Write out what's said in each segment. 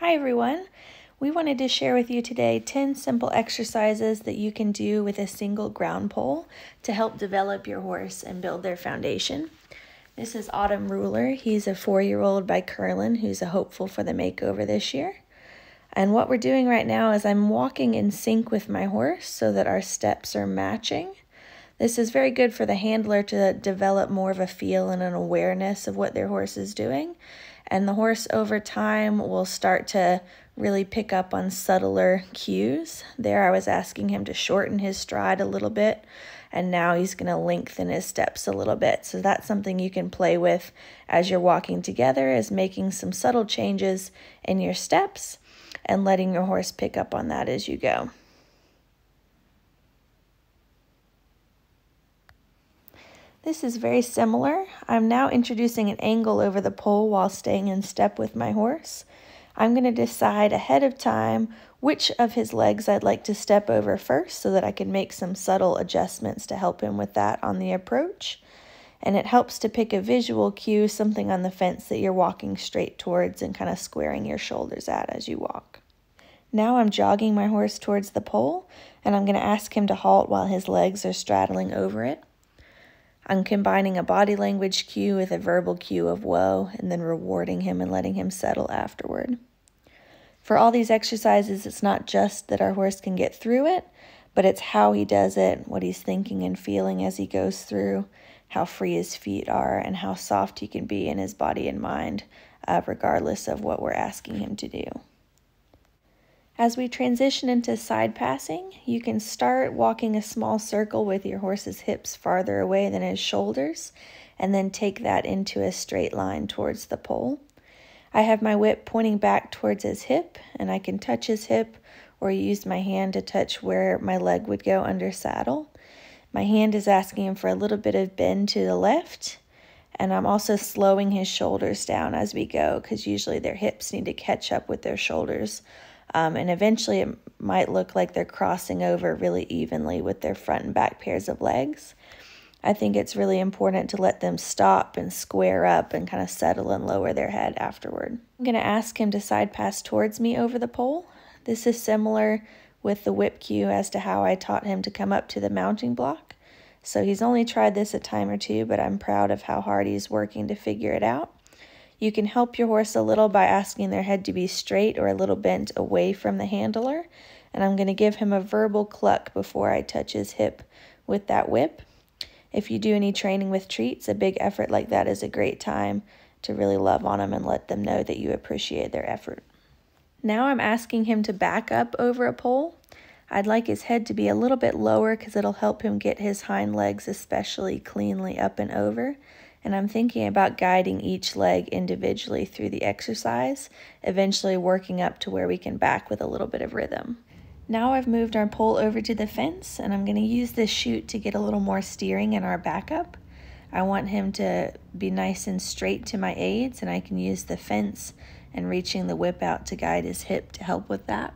Hi everyone. We wanted to share with you today 10 simple exercises that you can do with a single ground pole to help develop your horse and build their foundation. This is Autumn Ruler. He's a four-year-old by Curlin who's a hopeful for the makeover this year. And what we're doing right now is I'm walking in sync with my horse so that our steps are matching. This is very good for the handler to develop more of a feel and an awareness of what their horse is doing and the horse over time will start to really pick up on subtler cues. There I was asking him to shorten his stride a little bit and now he's going to lengthen his steps a little bit. So that's something you can play with as you're walking together is making some subtle changes in your steps and letting your horse pick up on that as you go. This is very similar. I'm now introducing an angle over the pole while staying in step with my horse. I'm going to decide ahead of time which of his legs I'd like to step over first so that I can make some subtle adjustments to help him with that on the approach. And it helps to pick a visual cue, something on the fence that you're walking straight towards and kind of squaring your shoulders at as you walk. Now I'm jogging my horse towards the pole and I'm going to ask him to halt while his legs are straddling over it. I'm combining a body language cue with a verbal cue of woe and then rewarding him and letting him settle afterward. For all these exercises, it's not just that our horse can get through it, but it's how he does it, what he's thinking and feeling as he goes through, how free his feet are, and how soft he can be in his body and mind, uh, regardless of what we're asking him to do. As we transition into side passing, you can start walking a small circle with your horse's hips farther away than his shoulders, and then take that into a straight line towards the pole. I have my whip pointing back towards his hip, and I can touch his hip or use my hand to touch where my leg would go under saddle. My hand is asking him for a little bit of bend to the left, and I'm also slowing his shoulders down as we go because usually their hips need to catch up with their shoulders um, and eventually it might look like they're crossing over really evenly with their front and back pairs of legs. I think it's really important to let them stop and square up and kind of settle and lower their head afterward. I'm going to ask him to side pass towards me over the pole. This is similar with the whip cue as to how I taught him to come up to the mounting block. So he's only tried this a time or two, but I'm proud of how hard he's working to figure it out. You can help your horse a little by asking their head to be straight or a little bent away from the handler. And I'm going to give him a verbal cluck before I touch his hip with that whip. If you do any training with treats, a big effort like that is a great time to really love on them and let them know that you appreciate their effort. Now I'm asking him to back up over a pole. I'd like his head to be a little bit lower because it'll help him get his hind legs especially cleanly up and over and I'm thinking about guiding each leg individually through the exercise, eventually working up to where we can back with a little bit of rhythm. Now I've moved our pole over to the fence and I'm gonna use this chute to get a little more steering in our backup. I want him to be nice and straight to my aids and I can use the fence and reaching the whip out to guide his hip to help with that.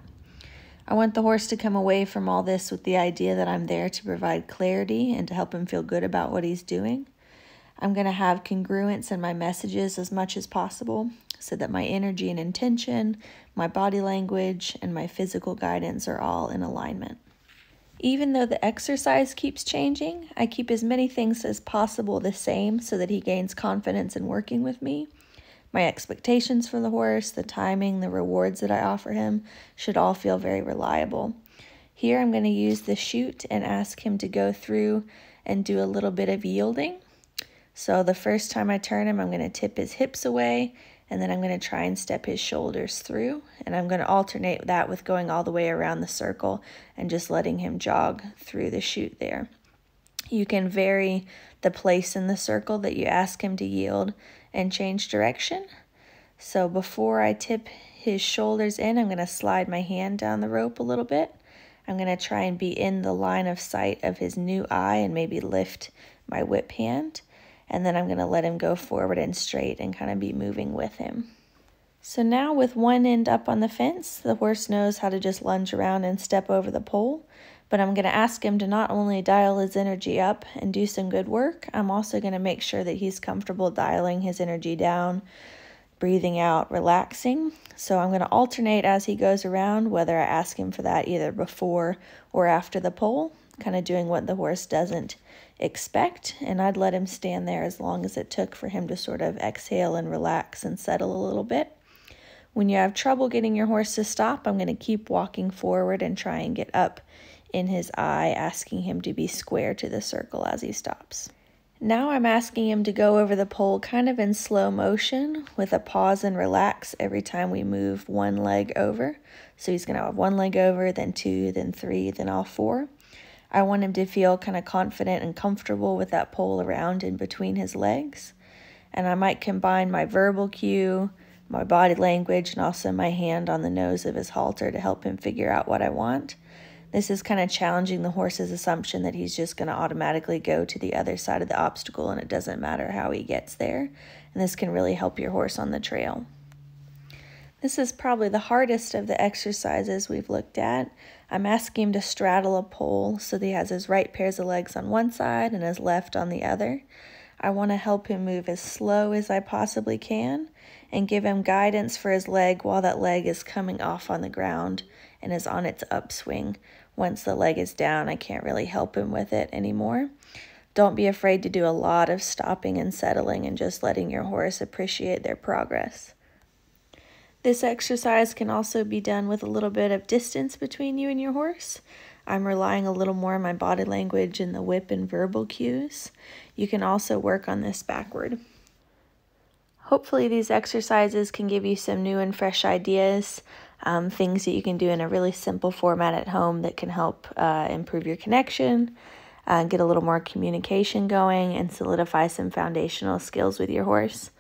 I want the horse to come away from all this with the idea that I'm there to provide clarity and to help him feel good about what he's doing. I'm going to have congruence in my messages as much as possible so that my energy and intention, my body language, and my physical guidance are all in alignment. Even though the exercise keeps changing, I keep as many things as possible the same so that he gains confidence in working with me. My expectations for the horse, the timing, the rewards that I offer him should all feel very reliable. Here I'm going to use the chute and ask him to go through and do a little bit of yielding. So the first time I turn him, I'm going to tip his hips away and then I'm going to try and step his shoulders through. And I'm going to alternate that with going all the way around the circle and just letting him jog through the chute there. You can vary the place in the circle that you ask him to yield and change direction. So before I tip his shoulders in, I'm going to slide my hand down the rope a little bit. I'm going to try and be in the line of sight of his new eye and maybe lift my whip hand and then I'm going to let him go forward and straight and kind of be moving with him. So now with one end up on the fence, the horse knows how to just lunge around and step over the pole, but I'm going to ask him to not only dial his energy up and do some good work, I'm also going to make sure that he's comfortable dialing his energy down, breathing out, relaxing. So I'm going to alternate as he goes around, whether I ask him for that either before or after the pole kind of doing what the horse doesn't expect. And I'd let him stand there as long as it took for him to sort of exhale and relax and settle a little bit. When you have trouble getting your horse to stop, I'm going to keep walking forward and try and get up in his eye, asking him to be square to the circle as he stops. Now I'm asking him to go over the pole kind of in slow motion with a pause and relax every time we move one leg over. So he's going to have one leg over, then two, then three, then all four. I want him to feel kind of confident and comfortable with that pole around and between his legs. And I might combine my verbal cue, my body language, and also my hand on the nose of his halter to help him figure out what I want. This is kind of challenging the horse's assumption that he's just going to automatically go to the other side of the obstacle and it doesn't matter how he gets there. And this can really help your horse on the trail. This is probably the hardest of the exercises we've looked at. I'm asking him to straddle a pole so that he has his right pairs of legs on one side and his left on the other. I want to help him move as slow as I possibly can and give him guidance for his leg while that leg is coming off on the ground and is on its upswing. Once the leg is down, I can't really help him with it anymore. Don't be afraid to do a lot of stopping and settling and just letting your horse appreciate their progress. This exercise can also be done with a little bit of distance between you and your horse. I'm relying a little more on my body language and the whip and verbal cues. You can also work on this backward. Hopefully these exercises can give you some new and fresh ideas, um, things that you can do in a really simple format at home that can help uh, improve your connection, uh, get a little more communication going, and solidify some foundational skills with your horse.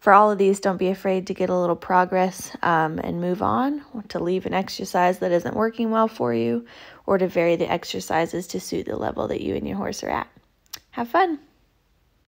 For all of these, don't be afraid to get a little progress um, and move on, to leave an exercise that isn't working well for you, or to vary the exercises to suit the level that you and your horse are at. Have fun!